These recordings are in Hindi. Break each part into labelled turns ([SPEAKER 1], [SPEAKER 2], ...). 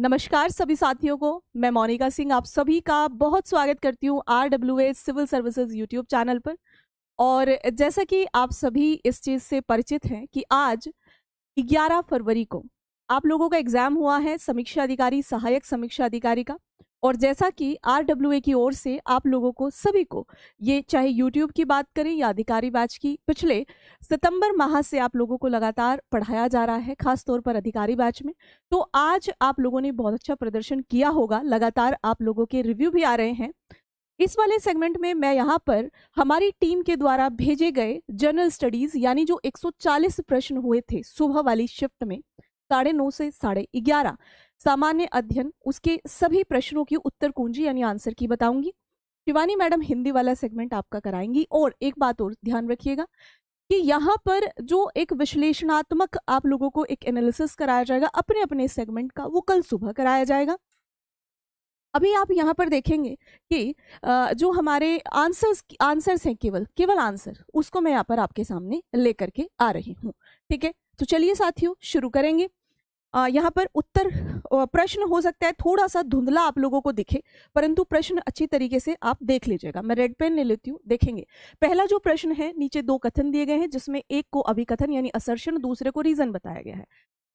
[SPEAKER 1] नमस्कार सभी साथियों को मैं मोनिका सिंह आप सभी का बहुत स्वागत करती हूँ R W S civil services YouTube channel पर और जैसा कि आप सभी इस चीज़ से परिचित हैं कि आज 11 फरवरी को आप लोगों का एग्ज़ाम हुआ है समीक्षा अधिकारी सहायक समीक्षा अधिकारी का और जैसा कि आर की ओर से आप लोगों को सभी को ये चाहे यूट्यूब की बात करें या अधिकारी बैच की पिछले सितंबर माह से आप लोगों को लगातार पढ़ाया जा रहा है खास तौर पर अधिकारी बैच में तो आज आप लोगों ने बहुत अच्छा प्रदर्शन किया होगा लगातार आप लोगों के रिव्यू भी आ रहे हैं इस वाले सेगमेंट में मैं यहाँ पर हमारी टीम के द्वारा भेजे गए जनरल स्टडीज यानी जो एक प्रश्न हुए थे सुबह वाली शिफ्ट में साढ़े नौ से साढ़े ग्यारह सामान्य अध्ययन उसके सभी प्रश्नों की उत्तर कुंजी यानी आंसर की बताऊंगी शिवानी मैडम हिंदी वाला सेगमेंट आपका कराएंगी और एक बात और ध्यान रखिएगा कि यहाँ पर जो एक विश्लेषणात्मक आप लोगों को एक एनालिसिस कराया जाएगा अपने अपने सेगमेंट का वो कल सुबह कराया जाएगा अभी आप यहाँ पर देखेंगे कि जो हमारे आंसर्स आंसर्स हैं केवल केवल आंसर उसको मैं यहाँ पर आपके सामने लेकर के आ रही हूँ ठीक है तो चलिए साथियों शुरू करेंगे यहाँ पर उत्तर प्रश्न हो सकता है थोड़ा सा धुंधला आप लोगों को दिखे परंतु प्रश्न अच्छी तरीके से आप देख लीजिएगा मैं रेड पेन ले लेती हूँ देखेंगे पहला जो प्रश्न है नीचे दो कथन दिए गए हैं जिसमें एक को अभिकथन यानी असर्शन दूसरे को रीजन बताया गया है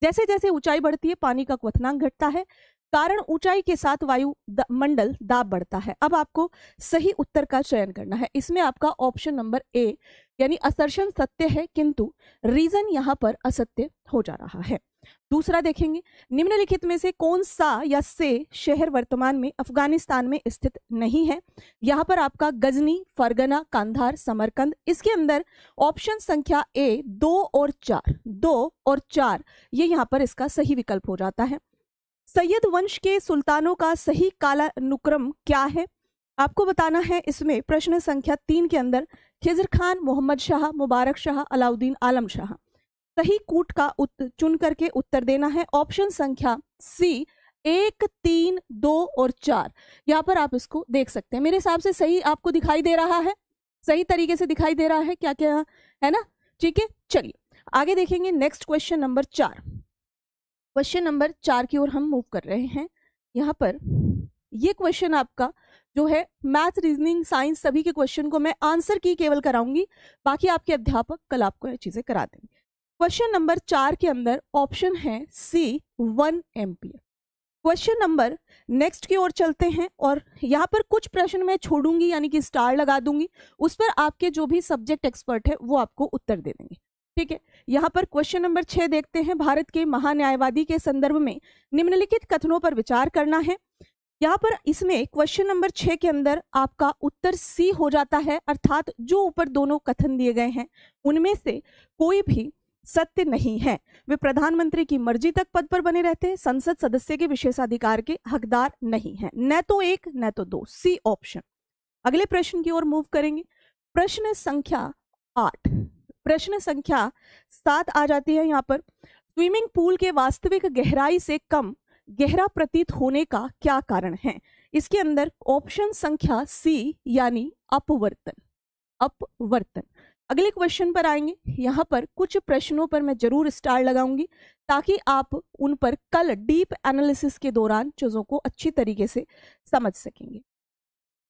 [SPEAKER 1] जैसे जैसे ऊंचाई बढ़ती है पानी का क्वथनांक घटता है कारण ऊंचाई के साथ वायु मंडल दाब बढ़ता है अब आपको सही उत्तर का चयन करना है इसमें आपका ऑप्शन नंबर ए यानी असर्शन सत्य है किंतु रीजन यहाँ पर असत्य हो जा रहा है दूसरा देखेंगे निम्नलिखित में से कौन सा या से शहर वर्तमान में अफगानिस्तान में स्थित नहीं है यहाँ पर आपका गजनी फरगना कांधार समरकंद इसके अंदर ऑप्शन संख्या ए दो और चार दो और चार ये यहाँ पर इसका सही विकल्प हो जाता है सैयद वंश के सुल्तानों का सही कालानुक्रम क्या है आपको बताना है इसमें प्रश्न संख्या तीन के अंदर खिजर खान मोहम्मद शाह मुबारक शाह अलाउद्दीन आलम शाह सही कूट का उत, चुन करके उत्तर देना है ऑप्शन संख्या सी एक तीन दो और चार यहाँ पर आप इसको देख सकते हैं मेरे हिसाब से सही आपको दिखाई दे रहा है सही तरीके से दिखाई दे रहा है क्या क्या है ना ठीक है चलिए आगे देखेंगे नेक्स्ट क्वेश्चन नंबर चार क्वेश्चन नंबर चार की ओर हम मूव कर रहे हैं यहाँ पर ये क्वेश्चन आपका जो है मैथ रीजनिंग साइंस सभी के क्वेश्चन को मैं आंसर की केवल कराऊंगी बाकी आपके अध्यापक कल आपको ये चीज़ें करा देंगे क्वेश्चन नंबर चार के अंदर ऑप्शन है C one ampere question number next की ओर चलते हैं और यहाँ पर कुछ प्रश्न मैं छोड़ूंगी यानी कि स्टार लगा दूंगी उस पर आपके जो भी सब्जेक्ट एक्सपर्ट है वो आपको उत्तर दे देंगे ठीक है यहाँ पर क्वेश्चन नंबर छः देखते हैं भारत के महान्यायवादी के संदर्भ में निम्नलिखित कथनों पर विचार करना है यहाँ पर इसमें क्वेश्चन नंबर छः के अंदर आपका उत्तर सी हो जाता है अर्थात जो ऊपर दोनों कथन दिए गए हैं उनमें से कोई भी सत्य नहीं है वे प्रधानमंत्री की मर्जी तक पद पर बने रहते हैं संसद सदस्य के विशेषाधिकार के हकदार नहीं है न तो एक न तो दो सी ऑप्शन अगले प्रश्न की ओर मूव करेंगे प्रश्न संख्या आठ प्रश्न संख्या सात आ जाती है यहाँ पर स्विमिंग पूल के वास्तविक गहराई से कम गहरा प्रतीत होने का क्या कारण है इसके अंदर ऑप्शन संख्या सी यानी अपवर्तन अपवर्तन अगले क्वेश्चन पर आएंगे यहाँ पर कुछ प्रश्नों पर मैं जरूर स्टार लगाऊंगी ताकि आप उन पर कल डीप एनालिसिस के दौरान चीज़ों को अच्छी तरीके से समझ सकेंगे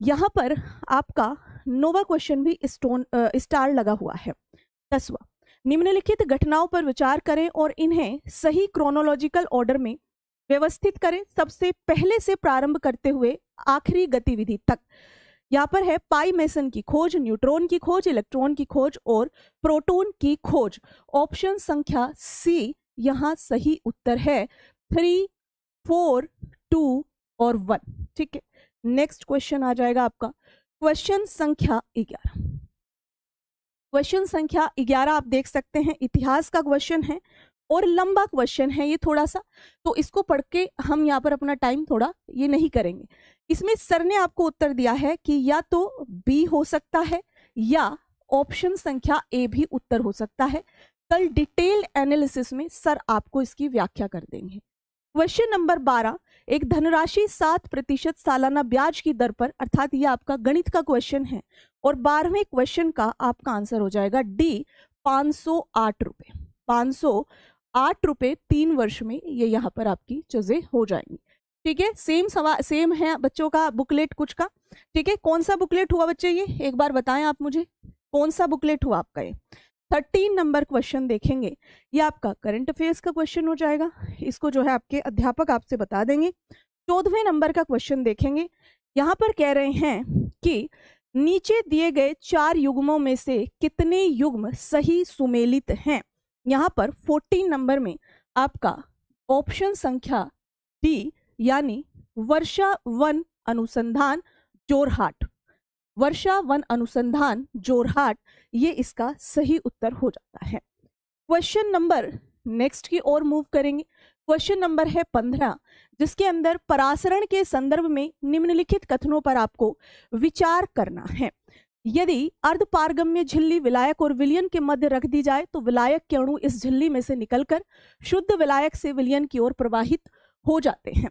[SPEAKER 1] यहाँ पर आपका नोवा क्वेश्चन भी स्टोन स्टार लगा हुआ है दसवा निम्नलिखित घटनाओं पर विचार करें और इन्हें सही क्रोनोलॉजिकल ऑर्डर में व्यवस्थित करें सबसे पहले से प्रारंभ करते हुए आखिरी गतिविधि तक यहाँ पर है पाई मेसन की खोज न्यूट्रॉन की खोज इलेक्ट्रॉन की खोज और प्रोटॉन की खोज ऑप्शन संख्या सी यहाँ सही उत्तर है थ्री फोर टू और वन ठीक है नेक्स्ट क्वेश्चन आ जाएगा आपका क्वेश्चन संख्या ग्यारह क्वेश्चन संख्या ग्यारह आप देख सकते हैं इतिहास का क्वेश्चन है और लंबा क्वेश्चन है ये थोड़ा सा तो इसको पढ़ के हम यहाँ पर अपना टाइम थोड़ा ये नहीं करेंगे इसमें सर ने आपको उत्तर दिया है कि या तो बी हो सकता है या ऑप्शन संख्या ए भी उत्तर हो सकता है कल डिटेल एनालिसिस में सर आपको इसकी व्याख्या कर देंगे क्वेश्चन नंबर बारह एक धनराशि सात प्रतिशत सालाना ब्याज की दर पर अर्थात यह आपका गणित का क्वेश्चन है और बारहवें क्वेश्चन का आपका आंसर हो जाएगा डी पाँच सौ आठ रुपये पाँच सौ आठ रुपये तीन वर्ष में ये यहाँ पर आपकी चीज़ें हो जाएंगी ठीक है सेम सवा सेम है बच्चों का बुकलेट कुछ का ठीक है कौन सा बुकलेट हुआ बच्चे ये एक बार बताएं आप मुझे कौन सा बुकलेट हुआ आपका ये थर्टीन नंबर क्वेश्चन देखेंगे ये आपका करंट अफेयर्स का क्वेश्चन हो जाएगा इसको जो है आपके अध्यापक आपसे बता देंगे चौदहवें नंबर का क्वेश्चन देखेंगे यहाँ पर कह रहे हैं कि नीचे दिए गए चार युग्मों में से कितने युग्म सही सुमेलित हैं यहाँ पर 14 नंबर में आपका ऑप्शन संख्या डी यानी वर्षा वन अनुसंधान जोरहाट वर्षा वन अनुसंधान जोरहाट ये इसका सही उत्तर हो जाता है क्वेश्चन नंबर नेक्स्ट की ओर मूव करेंगे क्वेश्चन नंबर है पंद्रह जिसके अंदर परासरण के संदर्भ में निम्नलिखित कथनों पर आपको विचार करना है यदि अर्धपारगम्य झिल्ली विलायक और विलियन के मध्य रख दी जाए तो विलायक के अणु इस झिल्ली में से निकलकर शुद्ध विलायक से विलियन की ओर प्रवाहित हो जाते हैं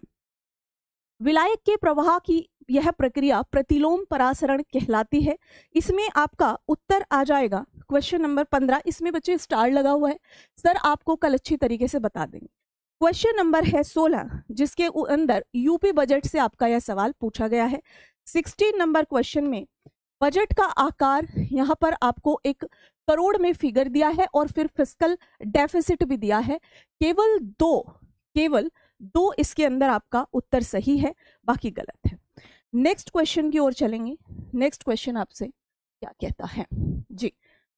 [SPEAKER 1] विलायक के प्रवाह की यह प्रक्रिया प्रतिलोम परासरण कहलाती है इसमें आपका उत्तर आ जाएगा क्वेश्चन नंबर पंद्रह इसमें बच्चे स्टार लगा हुआ है सर आपको कल अच्छी तरीके से बता देंगे क्वेश्चन नंबर है सोलह जिसके अंदर यूपी बजट से आपका यह सवाल पूछा गया है सिक्सटीन नंबर क्वेश्चन में बजट का आकार यहाँ पर आपको एक करोड़ में फिगर दिया है और फिर फिजिकल डेफिसिट भी दिया है केवल दो केवल दो इसके अंदर आपका उत्तर सही है बाकी गलत है नेक्स्ट क्वेश्चन की ओर चलेंगे नेक्स्ट क्वेश्चन आपसे क्या कहता है जी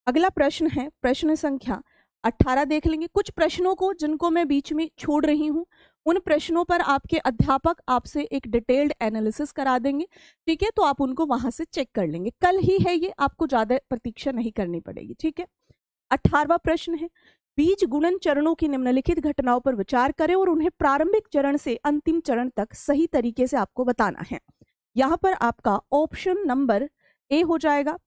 [SPEAKER 1] अगला प्रश्न है प्रश्न संख्या 18 देख लेंगे कुछ प्रश्नों को जिनको मैं बीच में छोड़ रही हूँ उन प्रश्नों पर आपके अध्यापक आपसे एक डिटेल्ड एनालिसिस करा देंगे ठीक है तो आप उनको वहां से चेक कर लेंगे कल ही है ये आपको ज़्यादा प्रतीक्षा नहीं करनी पड़ेगी ठीक है अठारवा प्रश्न है बीज गुणन चरणों की निम्नलिखित घटनाओं पर विचार करें और उन्हें प्रारंभिक चरण से अंतिम चरण तक सही तरीके से आपको बताना है यहाँ पर आपका ऑप्शन नंबर ए हो जाएगा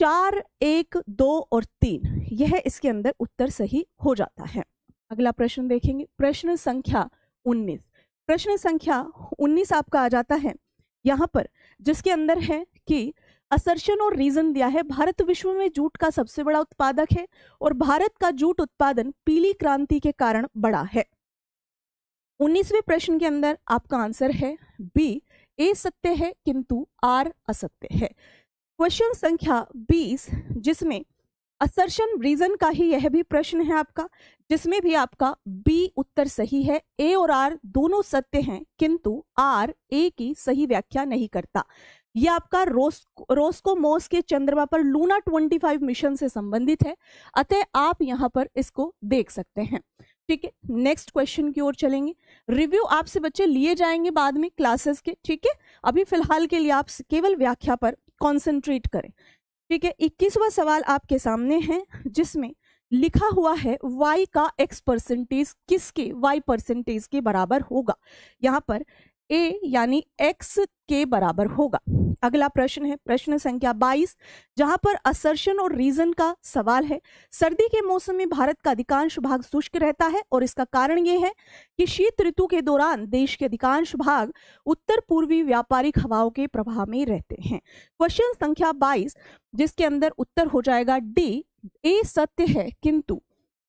[SPEAKER 1] चार एक दो और तीन यह इसके अंदर उत्तर सही हो जाता है अगला प्रश्न देखेंगे प्रश्न संख्या 19 प्रश्न संख्या 19 आपका आ जाता है यहाँ पर जिसके अंदर है कि असर्शन और रीजन दिया है भारत विश्व में जूट का सबसे बड़ा उत्पादक है और भारत का जूट उत्पादन पीली क्रांति के कारण बड़ा है उन्नीसवें प्रश्न के अंदर आपका आंसर है बी ए सत्य है किंतु आर असत्य है क्वेश्चन संख्या 20 जिसमें असर्शन रीजन का ही यह भी प्रश्न है आपका जिसमें भी आपका बी उत्तर सही है ए और आर दोनों सत्य हैं किंतु आर ए की सही व्याख्या नहीं करता यह आपका रोस रोस्को मोस के चंद्रमा पर लूना 25 मिशन से संबंधित है अतः आप यहाँ पर इसको देख सकते हैं ठीक है नेक्स्ट क्वेश्चन की ओर चलेंगे रिव्यू आपसे बच्चे लिए जाएंगे बाद में क्लासेस के ठीक है अभी फिलहाल के लिए आप केवल व्याख्या पर कॉन्सेंट्रेट करें ठीक है इक्कीसवा सवाल आपके सामने है जिसमें लिखा हुआ है y का x परसेंटेज किसके y परसेंटेज के बराबर होगा यहाँ पर a यानी x के बराबर होगा अगला प्रश्न है प्रश्न संख्या 22 जहां पर असर्शन और रीजन का सवाल है सर्दी के मौसम में भारत का अधिकांश भाग शुष्क रहता है और इसका कारण यह है कि शीत ऋतु के दौरान देश के अधिकांश भाग उत्तर पूर्वी व्यापारिक हवाओं के प्रभाव में रहते हैं क्वेश्चन संख्या 22 जिसके अंदर उत्तर हो जाएगा डी ए सत्य है किंतु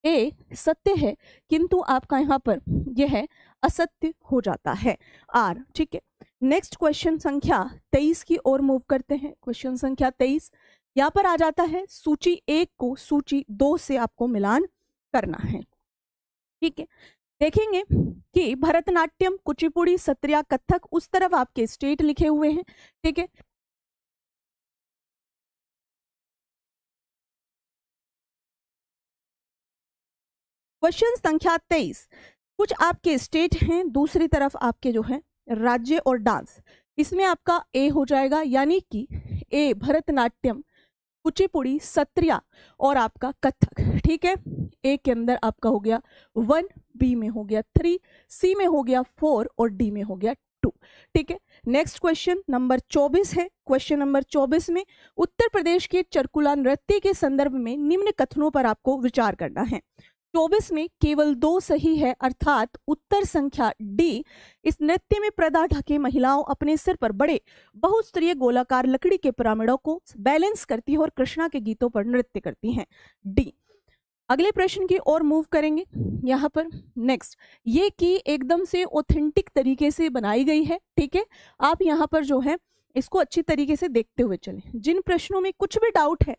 [SPEAKER 1] ए सत्य है किंतु आपका यहाँ पर यह असत्य हो जाता है आर ठीक है नेक्स्ट क्वेश्चन संख्या तेईस की ओर मूव करते हैं क्वेश्चन संख्या तेईस यहाँ पर आ जाता है सूची एक को सूची दो से आपको मिलान करना है ठीक है देखेंगे कि भरतनाट्यम कुचिपुड़ी सत्रिया कथक उस तरफ आपके स्टेट लिखे हुए हैं ठीक है क्वेश्चन संख्या तेईस कुछ आपके स्टेट हैं दूसरी तरफ आपके जो है राज्य और डांस इसमें आपका ए हो जाएगा यानी कि ए भरतनाट्यम कुचिपुड़ी सत्रिया और आपका कथक ठीक है ए के अंदर आपका हो गया वन बी में हो गया थ्री सी में हो गया फोर और डी में हो गया टू ठीक है नेक्स्ट क्वेश्चन नंबर चौबीस है क्वेश्चन नंबर चौबीस में उत्तर प्रदेश के चरकुला नृत्य के संदर्भ में निम्न कथनों पर आपको विचार करना है चौबीस में केवल दो सही है अर्थात उत्तर संख्या डी इस नृत्य में प्रदा ढके महिलाओं अपने सिर पर बड़े बहुस्तरीय गोलाकार लकड़ी के पिरामिडों को बैलेंस करती है और कृष्णा के गीतों पर नृत्य करती हैं डी अगले प्रश्न की ओर मूव करेंगे यहाँ पर नेक्स्ट ये की एकदम से ऑथेंटिक तरीके से बनाई गई है ठीक है आप यहाँ पर जो है इसको अच्छी तरीके से देखते हुए चलें जिन प्रश्नों में कुछ भी डाउट है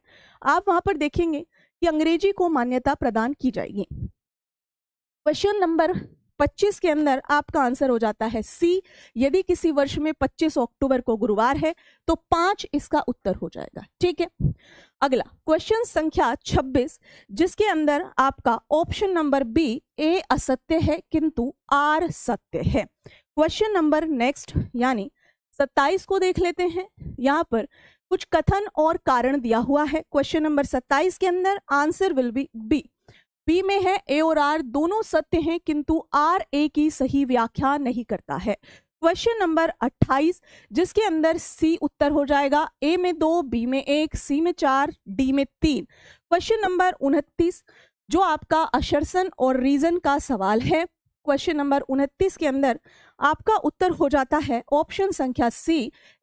[SPEAKER 1] आप वहाँ पर देखेंगे कि अंग्रेजी को मान्यता प्रदान की जाएगी क्वेश्चन नंबर 25 के अंदर आपका आंसर हो जाता है सी यदि किसी वर्ष में 25 अक्टूबर को गुरुवार है तो पांच इसका उत्तर हो जाएगा ठीक है अगला क्वेश्चन संख्या 26 जिसके अंदर आपका ऑप्शन नंबर बी ए असत्य है किंतु आर सत्य है क्वेश्चन नंबर नेक्स्ट यानी 27 को देख लेते हैं यहाँ पर कुछ कथन और कारण दिया हुआ है क्वेश्चन नंबर सत्ताईस के अंदर answer will be B B में है ए और आर दोनों सत्य हैं किंतु आर ए की सही व्याख्या नहीं करता है क्वेश्चन नंबर 28 जिसके अंदर सी उत्तर हो जाएगा ए में दो बी में एक सी में चार डी में तीन क्वेश्चन नंबर उनतीस जो आपका अशर्सन और रीजन का सवाल है क्वेश्चन नंबर उनतीस के अंदर आपका उत्तर हो जाता है ऑप्शन संख्या सी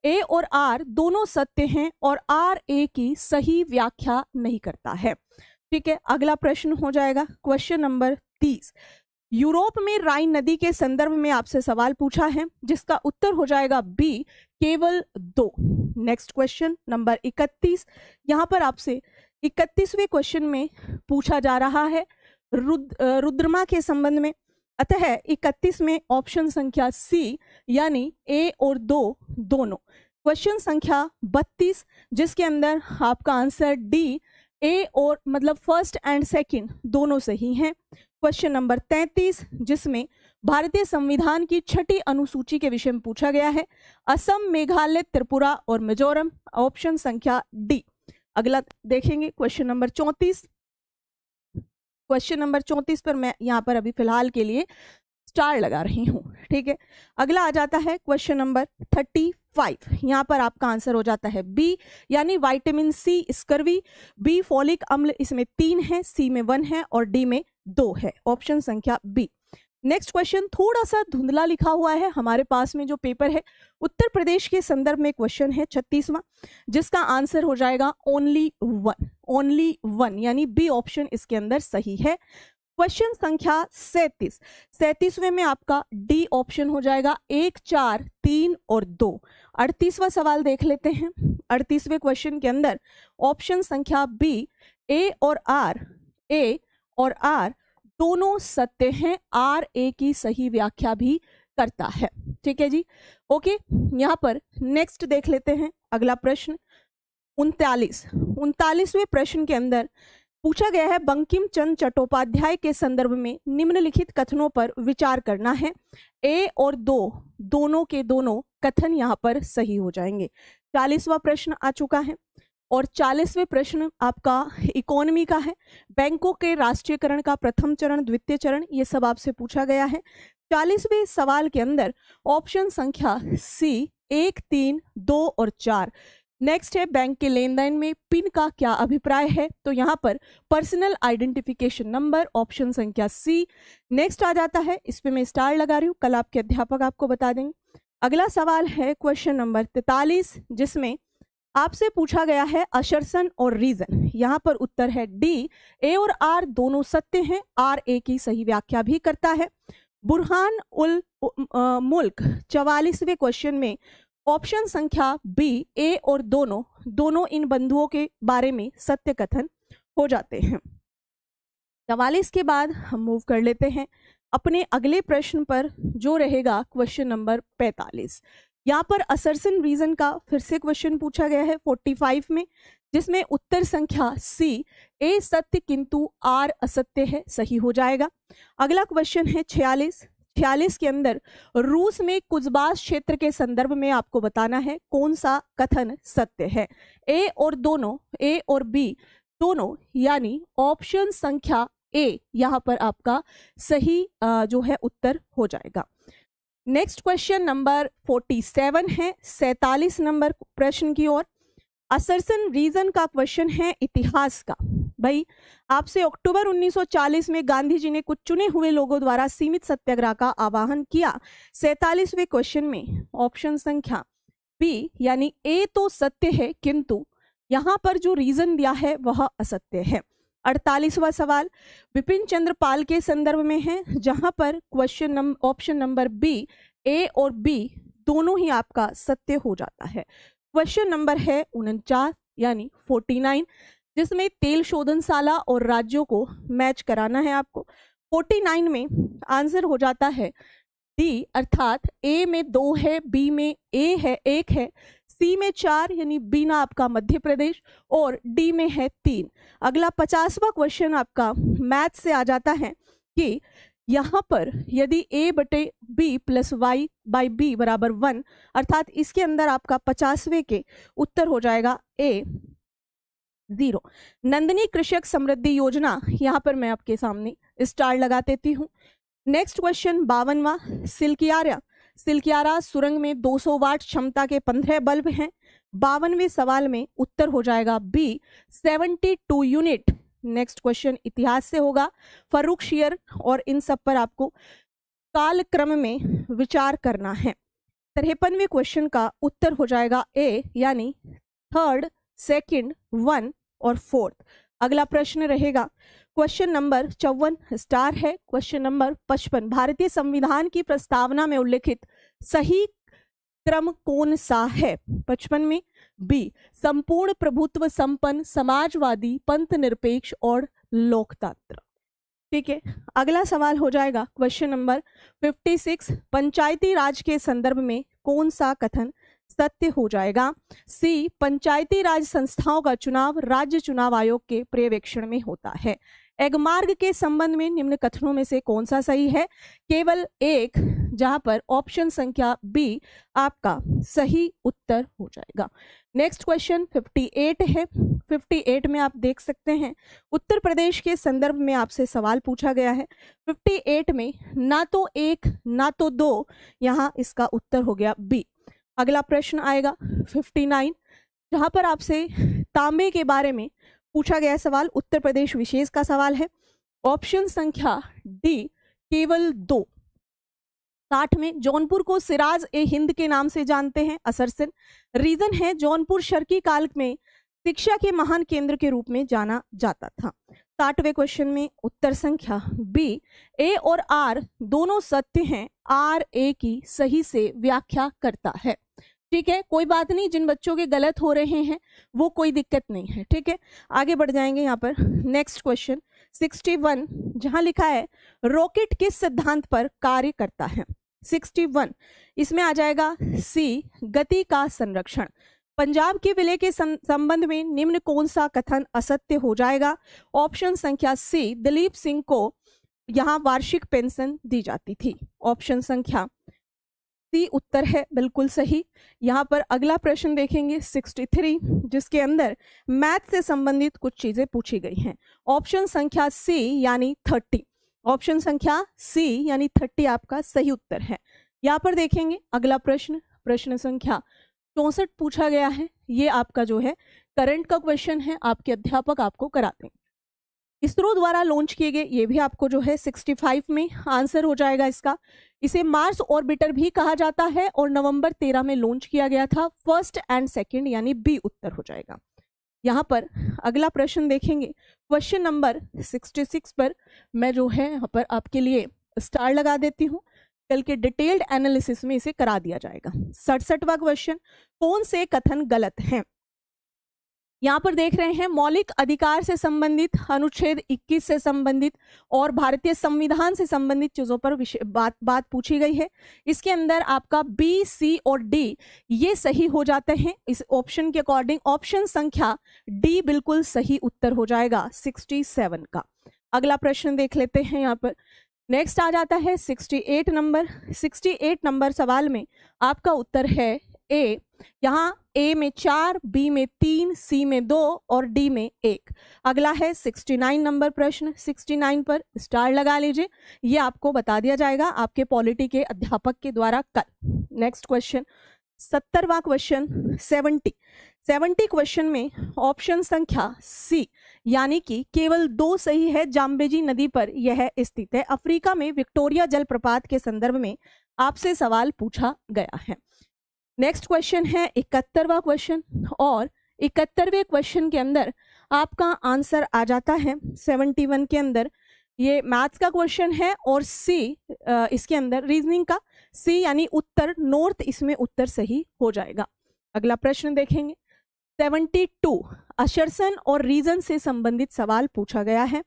[SPEAKER 1] ए और आर दोनों सत्य हैं और आर ए की सही व्याख्या नहीं करता है ठीक है अगला प्रश्न हो जाएगा क्वेश्चन नंबर तीस यूरोप में राइन नदी के संदर्भ में आपसे सवाल पूछा है जिसका उत्तर हो जाएगा बी केवल दो नेक्स्ट क्वेश्चन नंबर इकतीस यहाँ पर आपसे इकतीसवें क्वेश्चन में पूछा जा रहा है रुद रुद्रमा के संबंध में अतः 31 में ऑप्शन संख्या सी यानी ए और दो दोनों क्वेश्चन संख्या 32 जिसके अंदर आपका आंसर डी ए और मतलब फर्स्ट एंड सेकंड दोनों सही हैं क्वेश्चन नंबर 33 जिसमें भारतीय संविधान की छठी अनुसूची के विषय में पूछा गया है असम मेघालय त्रिपुरा और मिजोरम ऑप्शन संख्या डी अगला देखेंगे क्वेश्चन नंबर चौंतीस क्वेश्चन नंबर चौंतीस पर मैं यहाँ पर अभी फिलहाल के लिए स्टार लगा रही हूँ ठीक है अगला आ जाता है क्वेश्चन नंबर थर्टी फाइव यहाँ पर आपका आंसर हो जाता है बी यानी vitamin C scurvy B folic अम्ल इसमें तीन है सी में वन है और डी में दो है ऑप्शन संख्या बी नेक्स्ट क्वेश्चन थोड़ा सा धुंधला लिखा हुआ है हमारे पास में जो पेपर है उत्तर प्रदेश के संदर्भ में क्वेश्चन है छत्तीसवां जिसका आंसर हो जाएगा ओनली वन ओनली वन यानी बी ऑप्शन इसके अंदर सही है क्वेश्चन संख्या सैतीस सैतीसवें में आपका डी ऑप्शन हो जाएगा एक चार तीन और दो अड़तीसवा सवाल देख लेते हैं अड़तीसवें क्वेश्चन के अंदर ऑप्शन संख्या बी ए और आर ए और आर दोनों सत्य हैं आर ए की सही व्याख्या भी करता है ठीक है जी ओके यहाँ पर नेक्स्ट देख लेते हैं अगला प्रश्न उनतालीस उनतालीसवें प्रश्न के अंदर पूछा गया है बंकिम चंद चट्टोपाध्याय के संदर्भ में निम्नलिखित कथनों पर विचार करना है ए और दो दोनों के दोनों कथन यहाँ पर सही हो जाएंगे चालीसवा प्रश्न आ चुका है और चालीसवें प्रश्न आपका इकोनॉमी का है बैंकों के राष्ट्रीयकरण का प्रथम चरण द्वितीय चरण ये सब आपसे पूछा गया है चालीसवें सवाल के अंदर ऑप्शन संख्या सी एक तीन दो और चार नेक्स्ट है बैंक के लेन देन में पिन का क्या अभिप्राय है तो यहाँ पर पर्सनल आइडेंटिफिकेशन नंबर ऑप्शन संख्या सी नेक्स्ट आ जाता है पर मैं स्टार लगा रही हूँ कल आपके अध्यापक आपको बता देंगे अगला सवाल है क्वेश्चन नंबर तैतालीस जिसमें आपसे पूछा गया है अशर्सन और रीजन यहाँ पर उत्तर है डी ए और आर दोनों सत्य हैं आर ए की सही व्याख्या भी करता है बुरहान उल मुल्क चवालीसवें क्वेश्चन में ऑप्शन संख्या बी ए और दोनों दोनों इन बंधुओं के बारे में सत्य कथन हो जाते हैं चवालीस के बाद हम मूव कर लेते हैं अपने अगले प्रश्न पर जो रहेगा क्वेश्चन नंबर पैंतालीस यहाँ पर असरसन रीजन का फिर से क्वेश्चन पूछा गया है 45 में जिसमें उत्तर संख्या सी ए सत्य किंतु आर असत्य है सही हो जाएगा अगला क्वेश्चन है 46 छियालीस के अंदर रूस में कुजबास क्षेत्र के संदर्भ में आपको बताना है कौन सा कथन सत्य है ए और दोनों ए और बी दोनों यानी ऑप्शन संख्या ए यहाँ पर आपका सही जो है उत्तर हो जाएगा नेक्स्ट क्वेश्चन नंबर 47 है सैतालीस नंबर प्रश्न की ओर असरसन रीजन का क्वेश्चन है इतिहास का भाई आपसे अक्टूबर 1940 में गांधी जी ने कुछ चुने हुए लोगों द्वारा सीमित सत्याग्रह का आवाहन किया सैतालीसवें क्वेश्चन में ऑप्शन संख्या बी यानी ए तो सत्य है किंतु यहाँ पर जो रीजन दिया है वह असत्य है अड़तालीसवा सवाल विपिन चंद्र पाल के संदर्भ में है जहां पर question number option number B A और बी दोनों ही आपका सत्य हो जाता है क्वेश्चन नंबर है उनचास यानी 49 जिसमें तेल शोधनशाला और राज्यों को मैच कराना है आपको 49 में आंसर हो जाता है डी अर्थात ए में दो है बी में ए है एक है सी में चार यानी बीना आपका मध्य प्रदेश और डी में है तीन अगला पचासवा क्वेश्चन आपका मैथ से आ जाता है कि यहाँ पर यदि ए बटे B plus Y by B बराबर वन अर्थात इसके अंदर आपका पचासवें के उत्तर हो जाएगा ए जीरो नंदनी कृषक समृद्धि योजना यहाँ पर मैं आपके सामने स्टार लगा देती हूँ नेक्स्ट क्वेश्चन बावनवा सिल्कियारिया सिल्कियारा सुरंग में 200 वाट क्षमता के 15 बल्ब हैं बावनवे सवाल में उत्तर हो जाएगा बी 72 यूनिट नेक्स्ट क्वेश्चन इतिहास से होगा फरूक शेयर और इन सब पर आपको काल क्रम में विचार करना है तिरपनवे क्वेश्चन का उत्तर हो जाएगा ए यानी थर्ड सेकंड वन और फोर्थ अगला प्रश्न रहेगा क्वेश्चन नंबर चौवन स्टार है क्वेश्चन नंबर पचपन भारतीय संविधान की प्रस्तावना में उल्लिखित सही क्रम कौन सा है पचपन में बी संपूर्ण प्रभुत्व संपन्न समाजवादी पंथ निरपेक्ष और लोकतंत्र ठीक है अगला सवाल हो जाएगा क्वेश्चन नंबर 56 पंचायती राज के संदर्भ में कौन सा कथन सत्य हो जाएगा सी पंचायती राज संस्थाओं का चुनाव राज्य चुनाव आयोग के पर्यवेक्षण में होता है एगमार्ग के संबंध में निम्न कथनों में से कौन सा सही है केवल एक जहां पर ऑप्शन संख्या बी आपका सही उत्तर हो जाएगा नेक्स्ट क्वेश्चन 58 है 58 में आप देख सकते हैं उत्तर प्रदेश के संदर्भ में आपसे सवाल पूछा गया है 58 में ना तो एक ना तो दो यहाँ इसका उत्तर हो गया बी अगला प्रश्न आएगा 59 जहां पर आपसे तांबे के बारे में पूछा गया सवाल उत्तर प्रदेश विशेष का सवाल है ऑप्शन संख्या डी केवल दो साठ में जौनपुर को सिराज ए हिंद के नाम से जानते हैं असरसिन रीजन है जौनपुर शर्की काल में शिक्षा के महान केंद्र के रूप में जाना जाता था साठवें क्वेश्चन में उत्तर संख्या बी ए और आर दोनों सत्य हैं आर ए की सही से व्याख्या करता है ठीक है कोई बात नहीं जिन बच्चों के गलत हो रहे हैं वो कोई दिक्कत नहीं है ठीक है आगे बढ़ जाएंगे यहाँ पर नेक्स्ट क्वेश्चन 61 जहाँ लिखा है रॉकेट किस सिद्धांत पर कार्य करता है 61 इसमें आ जाएगा सी गति का संरक्षण पंजाब के विलय के संबंध में निम्न कौन सा कथन असत्य हो जाएगा ऑप्शन संख्या सी दिलीप सिंह को यहाँ वार्षिक पेंशन दी जाती थी ऑप्शन संख्या सी उत्तर है बिल्कुल सही यहाँ पर अगला प्रश्न देखेंगे 63 जिसके अंदर मैथ से संबंधित कुछ चीज़ें पूछी गई हैं ऑप्शन संख्या सी यानी 30 ऑप्शन संख्या सी यानी 30 आपका सही उत्तर है यहाँ पर देखेंगे अगला प्रश्न प्रश्न संख्या चौंसठ पूछा गया है ये आपका जो है करंट का क्वेश्चन है आपके अध्यापक आपको कराते हैं इसरो द्वारा लॉन्च किए गए ये भी आपको जो है 65 में आंसर हो जाएगा इसका इसे मार्स ऑर्बिटर भी कहा जाता है और नवंबर 13 में लॉन्च किया गया था फर्स्ट एंड सेकंड यानी बी उत्तर हो जाएगा यहाँ पर अगला प्रश्न देखेंगे क्वेश्चन नंबर 66 पर मैं जो है यहाँ पर आपके लिए स्टार लगा देती हूँ कल के डिटेल्ड एनालिसिस में इसे करा दिया जाएगा सड़सठवा क्वेश्चन कौन से कथन गलत हैं यहाँ पर देख रहे हैं मौलिक अधिकार से संबंधित अनुच्छेद 21 से संबंधित और भारतीय संविधान से संबंधित चीज़ों पर बात बात पूछी गई है इसके अंदर आपका बी सी और डी ये सही हो जाते हैं इस ऑप्शन के अकॉर्डिंग ऑप्शन संख्या डी बिल्कुल सही उत्तर हो जाएगा 67 का अगला प्रश्न देख लेते हैं यहाँ पर नेक्स्ट आ जाता है 68 नंबर 68 नंबर सवाल में आपका उत्तर है ए यहाँ ए में चार बी में तीन सी में दो और डी में एक अगला है 69 नंबर प्रश्न 69 पर स्टार लगा लीजिए ये आपको बता दिया जाएगा आपके पॉलिटी के अध्यापक के द्वारा कल नेक्स्ट क्वेश्चन सत्तरवा क्वेश्चन सेवेंटी सेवेंटी क्वेश्चन में ऑप्शन संख्या सी यानी कि केवल दो सही है जाम्बेजी नदी पर यह स्थित है अफ्रीका में विक्टोरिया जलप्रपात के संदर्भ में आपसे सवाल पूछा गया है नेक्स्ट क्वेश्चन है इकहत्तरवा क्वेश्चन और इकहत्तरवें क्वेश्चन के अंदर आपका आंसर आ जाता है सेवेंटी वन के अंदर ये मैथ्स का क्वेश्चन है और सी इसके अंदर रीजनिंग का सी यानी उत्तर नॉर्थ इसमें उत्तर सही हो जाएगा अगला प्रश्न देखेंगे सेवेंटी टू अशर्सन और रीजन से संबंधित सवाल पूछा गया है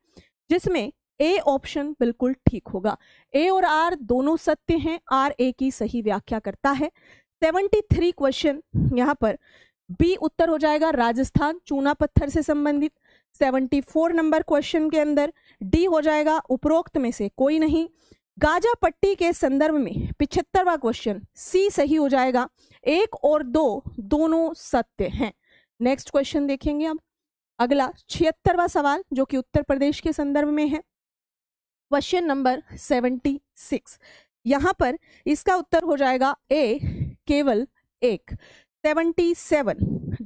[SPEAKER 1] जिसमें ए ऑप्शन बिल्कुल ठीक होगा ए और आर दोनों सत्य हैं आर ए की सही व्याख्या करता है सेवेंटी थ्री क्वेश्चन यहाँ पर बी उत्तर हो जाएगा राजस्थान चूना पत्थर से संबंधित सेवेंटी फोर नंबर क्वेश्चन के अंदर डी हो जाएगा उपरोक्त में से कोई नहीं गाजा पट्टी के संदर्भ में पिछहत्तरवा क्वेश्चन सी सही हो जाएगा एक और दो दोनों सत्य हैं नेक्स्ट क्वेश्चन देखेंगे हम अगला छिहत्तरवा सवाल जो कि उत्तर प्रदेश के संदर्भ में है क्वेश्चन नंबर सेवेंटी सिक्स यहाँ पर इसका उत्तर हो जाएगा ए केवल एक 77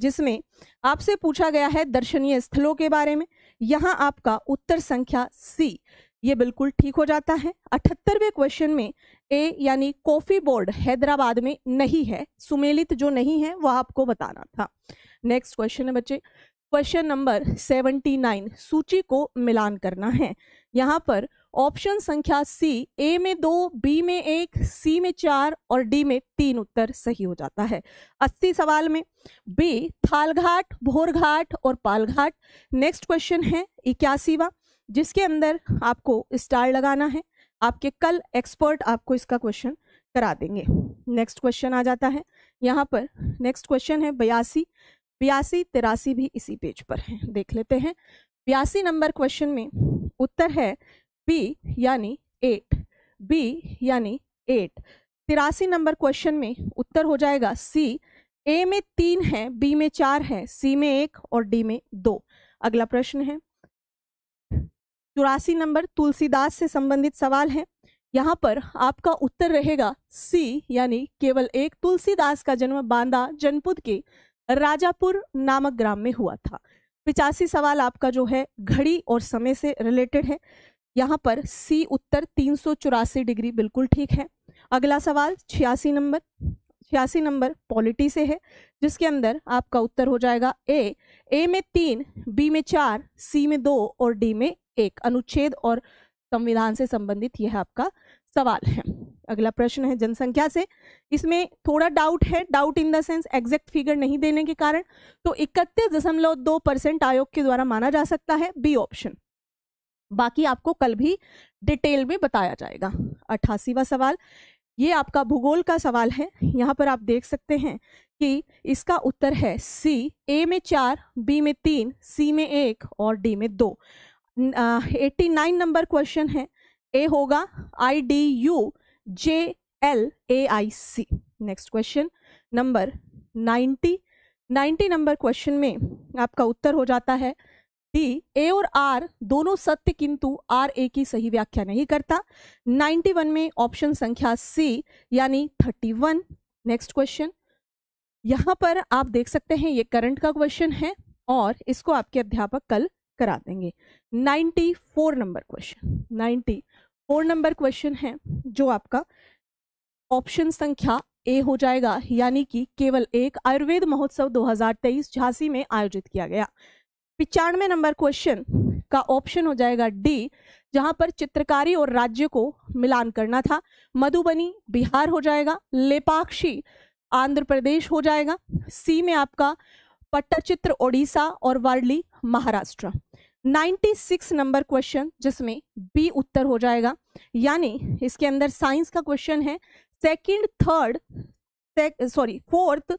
[SPEAKER 1] जिसमें आपसे पूछा गया है दर्शनीय स्थलों के बारे में यहाँ आपका उत्तर संख्या सी ये बिल्कुल ठीक हो जाता है अठहत्तरवें क्वेश्चन में ए यानी कॉफी बोर्ड हैदराबाद में नहीं है सुमेलित जो नहीं है वह आपको बताना था नेक्स्ट क्वेश्चन है बच्चे क्वेश्चन नंबर 79 सूची को मिलान करना है यहाँ पर ऑप्शन संख्या सी ए में दो बी में एक सी में चार और डी में तीन उत्तर सही हो जाता है अस्सी सवाल में बी थालघाट भोरघाट और पालघाट नेक्स्ट क्वेश्चन है इक्यासीवा जिसके अंदर आपको स्टार लगाना है आपके कल एक्सपर्ट आपको इसका क्वेश्चन करा देंगे नेक्स्ट क्वेश्चन आ जाता है यहाँ पर नेक्स्ट क्वेश्चन है बयासी बयासी तिरासी भी इसी पेज पर है देख लेते हैं बयासी नंबर क्वेश्चन में उत्तर है बी यानी एट बी यानी एट तिरासी नंबर क्वेश्चन में उत्तर हो जाएगा सी ए में तीन है बी में चार है सी में एक और डी में दो अगला प्रश्न है चौरासी नंबर तुलसीदास से संबंधित सवाल है यहाँ पर आपका उत्तर रहेगा सी यानी केवल एक तुलसीदास का जन्म बांदा जनपद के राजापुर नामक ग्राम में हुआ था पिचासी सवाल आपका जो है घड़ी और समय से रिलेटेड है यहाँ पर सी उत्तर तीन डिग्री बिल्कुल ठीक है अगला सवाल छियासी नंबर छियासी नंबर पॉलिटी से है जिसके अंदर आपका उत्तर हो जाएगा ए ए में तीन बी में चार सी में दो और डी में एक अनुच्छेद और संविधान से संबंधित यह आपका सवाल है अगला प्रश्न है जनसंख्या से इसमें थोड़ा डाउट है doubt in the sense exact figure नहीं देने के कारण तो इकतीस दशमलव दो परसेंट आयोग के द्वारा माना जा सकता है बी ऑप्शन बाकी आपको कल भी डिटेल में बताया जाएगा अट्ठासीवा सवाल ये आपका भूगोल का सवाल है यहाँ पर आप देख सकते हैं कि इसका उत्तर है सी ए में चार बी में तीन सी में एक और डी में दो एट्टी नाइन नंबर क्वेश्चन है ए होगा I D U J L A I C next question number ninety ninety number question में आपका उत्तर हो जाता है डी ए और आर दोनों सत्य किंतु आर ए की सही व्याख्या नहीं करता 91 में ऑप्शन संख्या सी यानी 31 नेक्स्ट क्वेश्चन यहाँ पर आप देख सकते हैं ये करंट का क्वेश्चन है और इसको आपके अध्यापक कल करा देंगे 94 नंबर क्वेश्चन 94 नंबर क्वेश्चन है जो आपका ऑप्शन संख्या ए हो जाएगा यानी कि केवल एक आयुर्वेद महोत्सव 2023 झांसी में आयोजित किया गया पिचानवे नंबर क्वेश्चन का ऑप्शन हो जाएगा डी जहां पर चित्रकारी और राज्य को मिलान करना था मधुबनी बिहार हो जाएगा लेपाक्षी आंध्र प्रदेश हो जाएगा सी में आपका पट्टचित्र ओडिशा और वर्ली महाराष्ट्र 96 नंबर क्वेश्चन जिसमें बी उत्तर हो जाएगा यानी इसके अंदर साइंस का क्वेश्चन है second third sorry fourth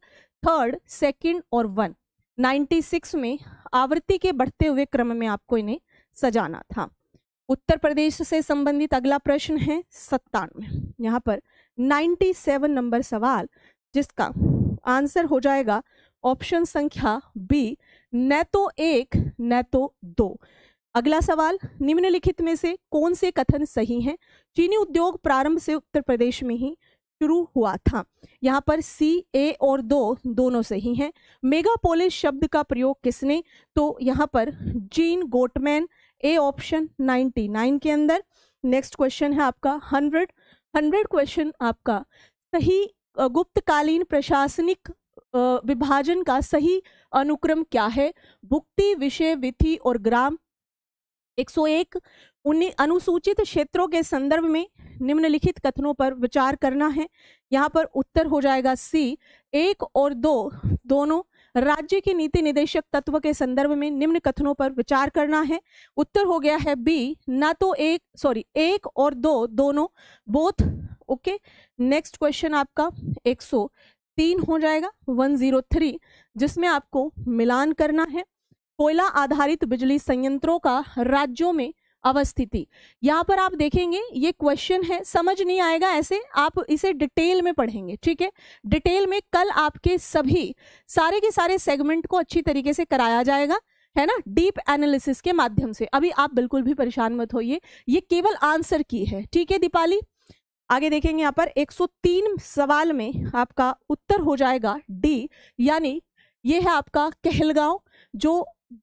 [SPEAKER 1] third second और वन 96 में आवृत्ति के बढ़ते हुए क्रम में आपको इन्हें सजाना था उत्तर प्रदेश से संबंधित अगला प्रश्न है सत्तानवे यहाँ पर 97 नंबर सवाल जिसका आंसर हो जाएगा ऑप्शन संख्या बी न तो एक न तो दो अगला सवाल निम्नलिखित में से कौन से कथन सही हैं चीनी उद्योग प्रारंभ से उत्तर प्रदेश में ही शुरू हुआ था यहाँ पर सी ए और दो दोनों सही हैं मेगापोलिस शब्द का प्रयोग किसने तो यहाँ पर जीन गोटमैन ए ऑप्शन 99 के अंदर नेक्स्ट क्वेश्चन है आपका 100 100 क्वेश्चन आपका सही गुप्तकालीन प्रशासनिक विभाजन का सही अनुक्रम क्या है भुक्ति विषय विधि और ग्राम 101 अनुसूचित क्षेत्रों के संदर्भ में निम्नलिखित कथनों पर विचार करना है यहाँ पर उत्तर हो जाएगा सी एक और दो दोनों राज्य के नीति निदेशक तत्व के संदर्भ में निम्न कथनों पर विचार करना है उत्तर हो गया है बी ना तो एक सॉरी एक और दो दोनों बोथ ओके नेक्स्ट क्वेश्चन आपका 103 हो जाएगा 103 जिसमें आपको मिलान करना है कोयला आधारित बिजली संयंत्रों का राज्यों में अवस्थिति यहाँ पर आप देखेंगे ये क्वेश्चन है समझ नहीं आएगा ऐसे आप इसे डिटेल में पढ़ेंगे ठीक है डिटेल में कल आपके सभी सारे के सारे सेगमेंट को अच्छी तरीके से कराया जाएगा है ना डीप एनालिसिस के माध्यम से अभी आप बिल्कुल भी परेशान मत होइए ये केवल आंसर की है ठीक है दीपाली आगे देखेंगे यहाँ पर 103 सवाल में आपका उत्तर हो जाएगा डी यानी ये है आपका कहलगांव जो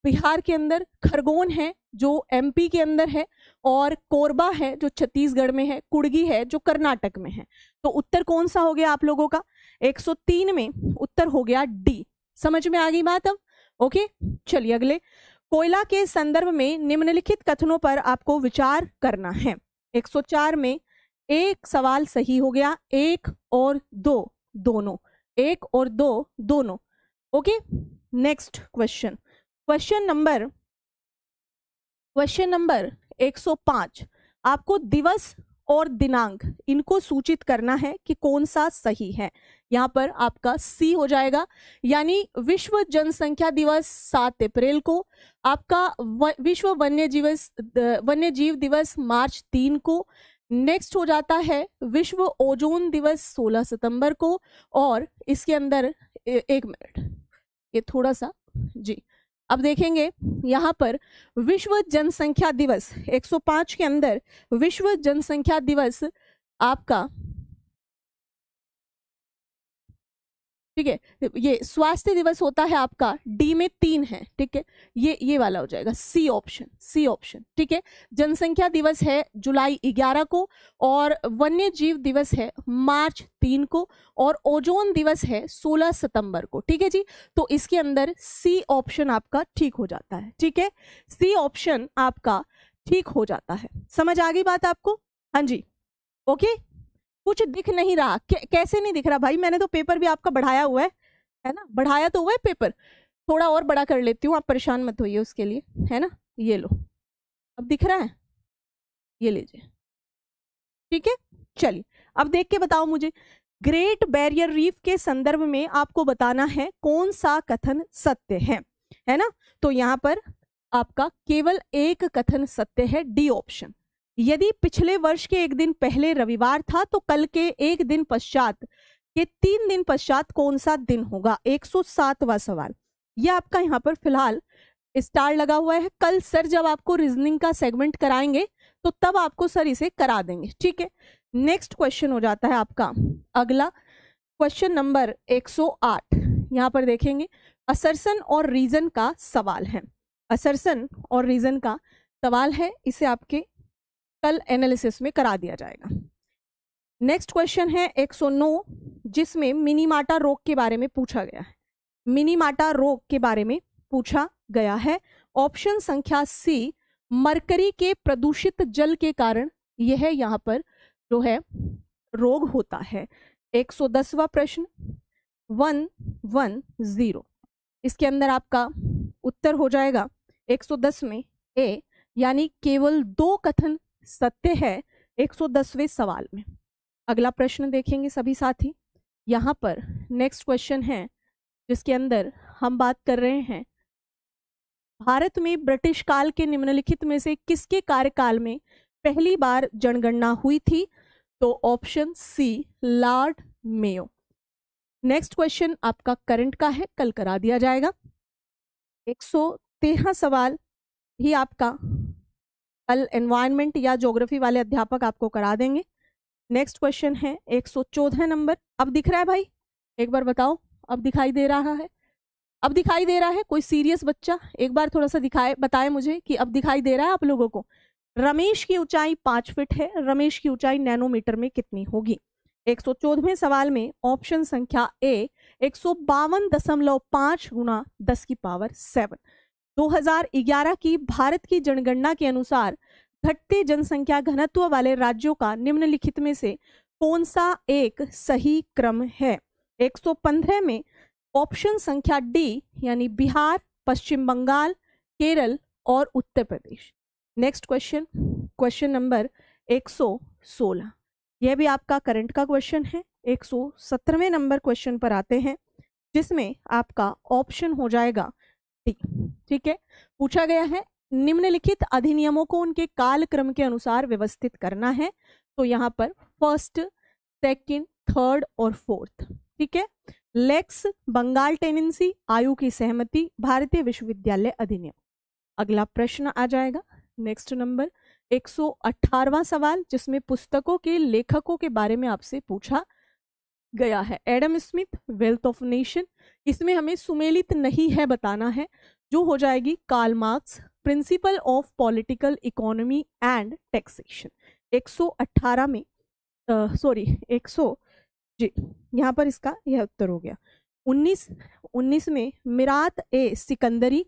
[SPEAKER 1] बिहार के अंदर खरगोन है जो एमपी के अंदर है और कोरबा है जो छत्तीसगढ़ में है कुड़गी है जो कर्नाटक में है तो उत्तर कौन सा हो गया आप लोगों का 103 में उत्तर हो गया डी समझ में आ गई बात अब ओके चलिए अगले कोयला के संदर्भ में निम्नलिखित कथनों पर आपको विचार करना है 104 में एक सवाल सही हो गया एक और दो दोनों एक और दो दोनों okay next question question number question number 105 आपको दिवस और दिनांक इनको सूचित करना है कि कौन सा सही है यहाँ पर आपका सी हो जाएगा यानी विश्व जनसंख्या दिवस सात अप्रैल को आपका विश्व वन्य जीव वन्य जीव दिवस मार्च तीन को नेक्स्ट हो जाता है विश्व ओजोन दिवस सोलह सितंबर को और इसके अंदर ए, एक मिनट ये थोड़ा सा जी अब देखेंगे यहाँ पर विश्व जनसंख्या दिवस 105 के अंदर विश्व जनसंख्या दिवस आपका ठीक है ये स्वास्थ्य दिवस होता है आपका डी में तीन है ठीक है ये ये वाला हो जाएगा सी ऑप्शन सी ऑप्शन ठीक है जनसंख्या दिवस है जुलाई ग्यारह को और वन्य जीव दिवस है मार्च तीन को और ओजोन दिवस है सोलह सितंबर को ठीक है जी तो इसके अंदर सी ऑप्शन आपका ठीक हो जाता है ठीक है सी ऑप्शन आपका ठीक हो जाता है समझ आ गई बात आपको हाँ जी ओके कुछ दिख नहीं रहा कैसे नहीं दिख रहा भाई मैंने तो पेपर भी आपका बढ़ाया हुआ है है ना बढ़ाया तो हुआ है पेपर थोड़ा और बड़ा कर लेती हूँ आप परेशान मत होइए उसके लिए है ना ये लो अब दिख रहा है ये लीजिए ठीक है चलिए अब देख के बताओ मुझे ग्रेट बैरियर रीफ के संदर्भ में आपको बताना है कौन सा कथन सत्य है है ना तो यहाँ पर आपका केवल एक कथन सत्य है डी ऑप्शन यदि पिछले वर्ष के एक दिन पहले रविवार था तो कल के एक दिन पश्चात के तीन दिन पश्चात कौन सा दिन होगा 107वां सवाल यह आपका यहाँ पर फिलहाल स्टार लगा हुआ है कल सर जब आपको रीजनिंग का सेगमेंट कराएंगे तो तब आपको सर इसे करा देंगे ठीक है नेक्स्ट क्वेश्चन हो जाता है आपका अगला क्वेश्चन नंबर 108 यहाँ पर देखेंगे असरसन और रीजन का सवाल है असरसन और रीजन का सवाल है इसे आपके कल एनालिसिस में करा दिया जाएगा नेक्स्ट क्वेश्चन है 109 जिसमें मिनीमाटा रोग के बारे में पूछा गया है मिनीमाटा रोग के बारे में पूछा गया है ऑप्शन संख्या सी मरकरी के प्रदूषित जल के कारण यह यहाँ पर जो है रोग होता है 110वां प्रश्न वन वन जीरो इसके अंदर आपका उत्तर हो जाएगा 110 में ए यानी केवल दो कथन सत्य है 110वें सवाल में अगला प्रश्न देखेंगे सभी साथी यहाँ पर नेक्स्ट क्वेश्चन है जिसके अंदर हम बात कर रहे हैं भारत में ब्रिटिश काल के निम्नलिखित में से किसके कार्यकाल में पहली बार जनगणना हुई थी तो option C Lord Mayo next question आपका करंट का है कल करा दिया जाएगा 113 सवाल भी आपका एनवायरमेंट या जोग्राफी वाले अध्यापक आपको करा देंगे नेक्स्ट क्वेश्चन है एक सौ चौदह नंबर अब दिख रहा है भाई एक बार बताओ अब दिखाई दे रहा है अब दिखाई दे रहा है कोई सीरियस बच्चा एक बार थोड़ा सा दिखाए बताए मुझे कि अब दिखाई दे रहा है आप लोगों को रमेश की ऊंचाई पाँच फिट है रमेश की ऊंचाई नैनोमीटर में कितनी होगी एक सौ चौदहवें सवाल में ऑप्शन संख्या ए एक सौ बावन दशमलव पाँच गुना दस की पावर सेवन 2011 की भारत की जनगणना के अनुसार घटते जनसंख्या घनत्व वाले राज्यों का निम्नलिखित में से कौन सा एक सही क्रम है 115 में ऑप्शन संख्या डी यानी बिहार पश्चिम बंगाल केरल और Uttar Pradesh next question question number 116 यह भी आपका करंट का क्वेश्चन है 117वें नंबर क्वेश्चन पर आते हैं जिसमें आपका ऑप्शन हो जाएगा ठीक है पूछा गया है निम्नलिखित अधिनियमों को उनके कालक्रम के अनुसार व्यवस्थित करना है तो यहाँ पर फर्स्ट सेकंड, थर्ड और फोर्थ ठीक है लेक्स बंगाल टेनेंसी आयु की सहमति भारतीय विश्वविद्यालय अधिनियम अगला प्रश्न आ जाएगा नेक्स्ट नंबर एक सवाल जिसमें पुस्तकों के लेखकों के बारे में आपसे पूछा गया है Adam Smith wealth of nation इसमें हमें सुमेलित नहीं है बताना है जो हो जाएगी Karl Marx principle of political economy and taxation 118 में सॉरी uh, 100 जी यहाँ पर इसका यह उत्तर हो गया 19 19 में मिरात ए सिकंदरी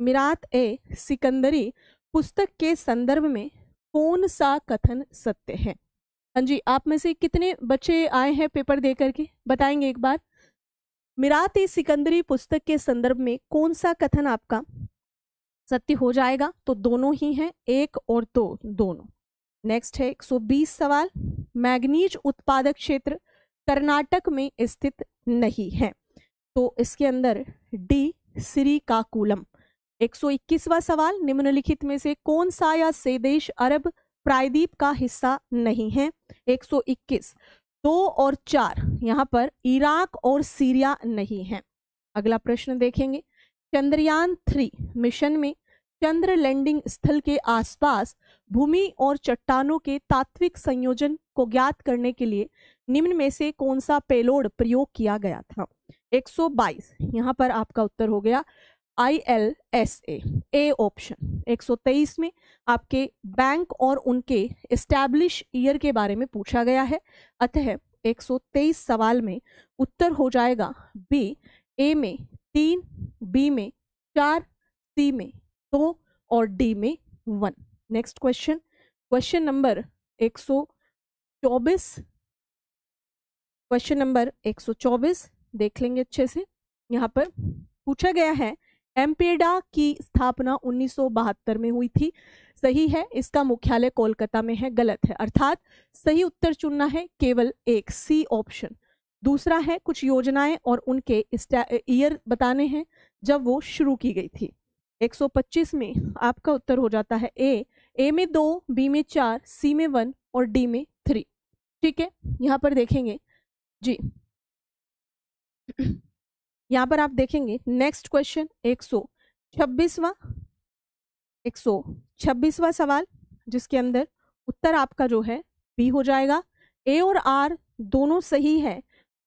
[SPEAKER 1] मिरात ए सिकंदरी पुस्तक के संदर्भ में कौन सा कथन सत्य है हाँ जी आप में से कितने बच्चे आए हैं पेपर दे करके बताएंगे एक बार मिरात सिकंदरी पुस्तक के संदर्भ में कौन सा कथन आपका सत्य हो जाएगा तो दोनों ही हैं एक और दो दोनों नेक्स्ट है 120 सवाल मैग्नीज उत्पादक क्षेत्र कर्नाटक में स्थित नहीं है तो इसके अंदर डी श्री काकुलम इक्कीसवा सवाल निम्नलिखित में से कौन सा या से देश अरब प्रायद्वीप का हिस्सा नहीं है 121 दो और चार यहाँ पर इराक और सीरिया नहीं है अगला प्रश्न देखेंगे चंद्रयान थ्री मिशन में चंद्र लैंडिंग स्थल के आसपास भूमि और चट्टानों के तात्विक संयोजन को ज्ञात करने के लिए निम्न में से कौन सा पेलोड प्रयोग किया गया था 122 यहाँ पर आपका उत्तर हो गया I L S A A option तेईस में आपके बैंक और उनके इस्टेब्लिश ईयर के बारे में पूछा गया है अतः एक सौ तेईस सवाल में उत्तर हो जाएगा बी ए में तीन बी में चार सी में दो तो, और डी में one next question question number चौबीस क्वेश्चन नंबर 124 देख लेंगे अच्छे से यहाँ पर पूछा गया है एम्पेडा की स्थापना 1972 में हुई थी सही है इसका मुख्यालय कोलकाता में है गलत है अर्थात सही उत्तर चुनना है केवल एक सी ऑप्शन दूसरा है कुछ योजनाएं और उनके ईयर बताने हैं जब वो शुरू की गई थी 125 में आपका उत्तर हो जाता है ए ए में दो बी में चार सी में वन और डी में थ्री ठीक है यहाँ पर देखेंगे जी यहाँ पर आप देखेंगे नेक्स्ट क्वेश्चन एक सौ छब्बीसवा एक सौ छब्बीसवा सवाल जिसके अंदर उत्तर आपका जो है बी हो जाएगा ए और आर दोनों सही है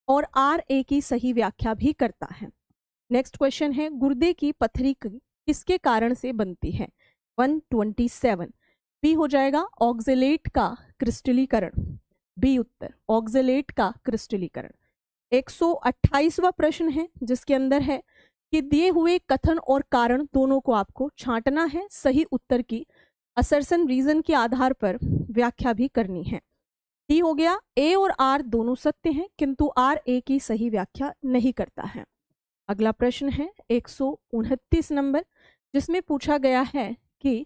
[SPEAKER 1] और आर ए की सही व्याख्या भी करता है नेक्स्ट क्वेश्चन है गुर्दे की पथरी किसके कारण से बनती है 127 बी हो जाएगा ऑक्जेलेट का क्रिस्टलीकरण बी उत्तर ऑक्जेलेट का क्रिस्टलीकरण 128वां प्रश्न है जिसके अंदर है कि दिए हुए कथन और कारण दोनों को आपको छांटना है सही उत्तर की असरसन रीजन के आधार पर व्याख्या भी करनी है डी हो गया ए और आर दोनों सत्य हैं किंतु आर ए की सही व्याख्या नहीं करता है अगला प्रश्न है एक नंबर जिसमें पूछा गया है कि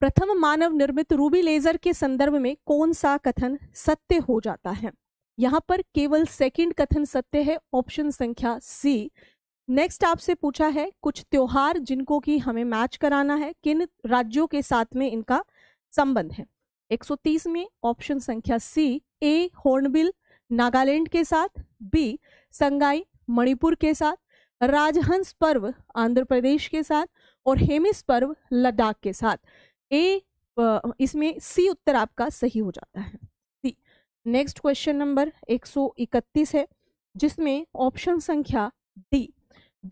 [SPEAKER 1] प्रथम मानव निर्मित रूबी लेजर के संदर्भ में कौन सा कथन सत्य हो जाता है यहाँ पर केवल सेकंड कथन सत्य है ऑप्शन संख्या सी नेक्स्ट आपसे पूछा है कुछ त्योहार जिनको कि हमें मैच कराना है किन राज्यों के साथ में इनका संबंध है 130 में ऑप्शन संख्या सी ए हॉर्नबिल नागालैंड के साथ बी संगाई मणिपुर के साथ राजहंस पर्व आंध्र प्रदेश के साथ और हेमिस पर्व लद्दाख के साथ ए इसमें सी उत्तर आपका सही हो जाता है नेक्स्ट क्वेश्चन नंबर 131 है जिसमें ऑप्शन संख्या डी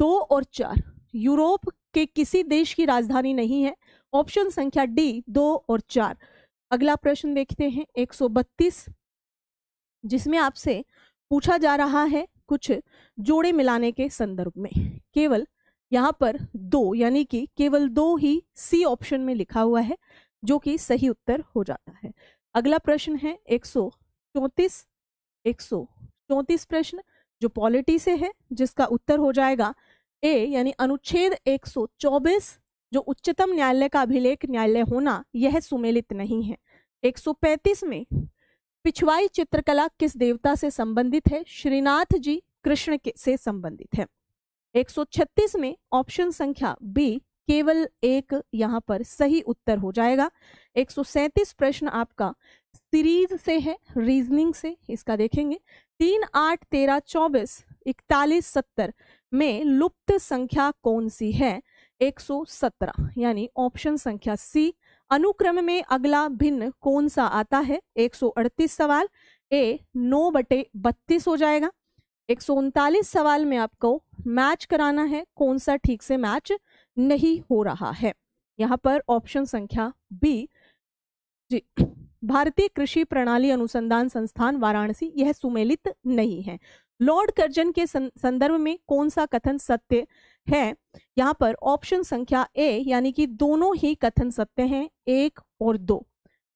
[SPEAKER 1] दो और चार यूरोप के किसी देश की राजधानी नहीं है ऑप्शन संख्या डी दो और चार अगला प्रश्न देखते हैं 132 जिसमें आपसे पूछा जा रहा है कुछ जोड़े मिलाने के संदर्भ में केवल यहाँ पर दो यानी कि केवल दो ही सी ऑप्शन में लिखा हुआ है जो कि सही उत्तर हो जाता है अगला प्रश्न है सौ चौंतीस एक सौ चौंतीस प्रश्न जो पॉलिटी से है जिसका उत्तर हो जाएगा ए यानी अनुच्छेद 124 जो उच्चतम न्यायालय का अभिलेख न्यायालय होना यह सुमेलित नहीं है 135 में पिछवाई चित्रकला किस देवता से संबंधित है श्रीनाथ जी कृष्ण के से संबंधित है 136 में ऑप्शन संख्या बी केवल एक यहां पर सही उत्तर हो जाएगा 137 प्रश्न आपका सीरीज से है रीजनिंग से इसका देखेंगे तीन आठ तेरह चौबीस इकतालीस सत्तर में लुप्त संख्या कौन सी है एक सौ सत्रह यानी ऑप्शन संख्या सी अनुक्रम में अगला भिन्न कौन सा आता है एक सौ अड़तीस सवाल ए नौ बटे बत्तीस हो जाएगा एक सौ उनतालीस सवाल में आपको मैच कराना है कौन सा ठीक से मैच नहीं हो रहा है यहाँ पर ऑप्शन संख्या बी जी भारतीय कृषि प्रणाली अनुसंधान संस्थान वाराणसी यह सुमेलित नहीं है लॉर्ड कर्जन के संदर्भ में कौन सा कथन सत्य है यहाँ पर ऑप्शन संख्या ए यानी कि दोनों ही कथन सत्य हैं एक और दो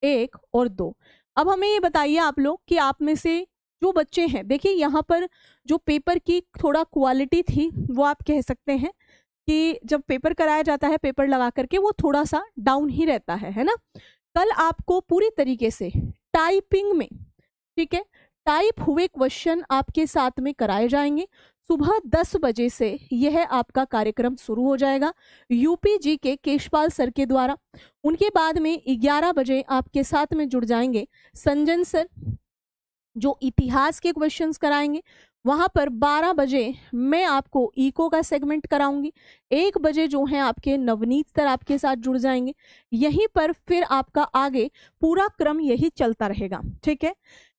[SPEAKER 1] एक और दो अब हमें ये बताइए आप लोग कि आप में से जो बच्चे हैं देखिए यहाँ पर जो पेपर की थोड़ा क्वालिटी थी वो आप कह सकते हैं कि जब पेपर कराया जाता है पेपर लगा करके वो थोड़ा सा डाउन ही रहता है है ना कल आपको पूरी तरीके से टाइपिंग में ठीक है टाइप हुए क्वेश्चन आपके साथ में कराए जाएंगे सुबह दस बजे से यह आपका कार्यक्रम शुरू हो जाएगा यूपी जी के केशपाल सर के द्वारा उनके बाद में ग्यारह बजे आपके साथ में जुड़ जाएंगे संजन सर जो इतिहास के क्वेश्चंस कराएंगे वहाँ पर 12 बजे मैं आपको ईको का सेगमेंट कराऊंगी एक बजे जो है आपके नवनीत सर आपके साथ जुड़ जाएंगे यहीं पर फिर आपका आगे पूरा क्रम यही चलता रहेगा ठीक है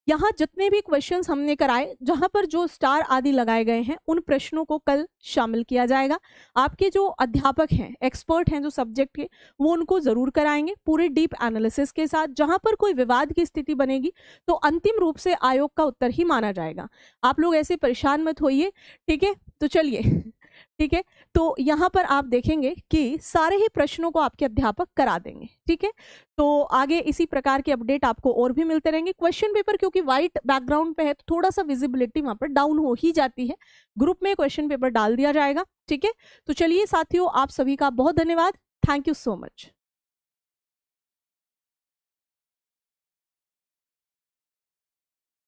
[SPEAKER 1] यहाँ जितने भी क्वेश्चन हमने कराए जहाँ पर जो स्टार आदि लगाए गए हैं उन प्रश्नों को कल शामिल किया जाएगा आपके जो अध्यापक हैं एक्सपर्ट हैं जो सब्जेक्ट के वो उनको ज़रूर कराएंगे पूरे डीप एनालिसिस के साथ जहाँ पर कोई विवाद की स्थिति बनेगी तो अंतिम रूप से आयोग का उत्तर ही माना जाएगा आप लोग ऐसे परेशान मत होइए ठीक है तो चलिए ठीक है तो यहाँ पर आप देखेंगे कि सारे ही प्रश्नों को आपके अध्यापक करा देंगे ठीक है तो आगे इसी प्रकार के अपडेट आपको और भी मिलते रहेंगे क्वेश्चन पेपर क्योंकि व्हाइट बैकग्राउंड पे है तो थोड़ा सा विजिबिलिटी वहाँ पर डाउन हो ही जाती है ग्रुप में क्वेश्चन पेपर डाल दिया जाएगा ठीक है तो चलिए साथियों आप सभी का बहुत धन्यवाद थैंक यू सो मच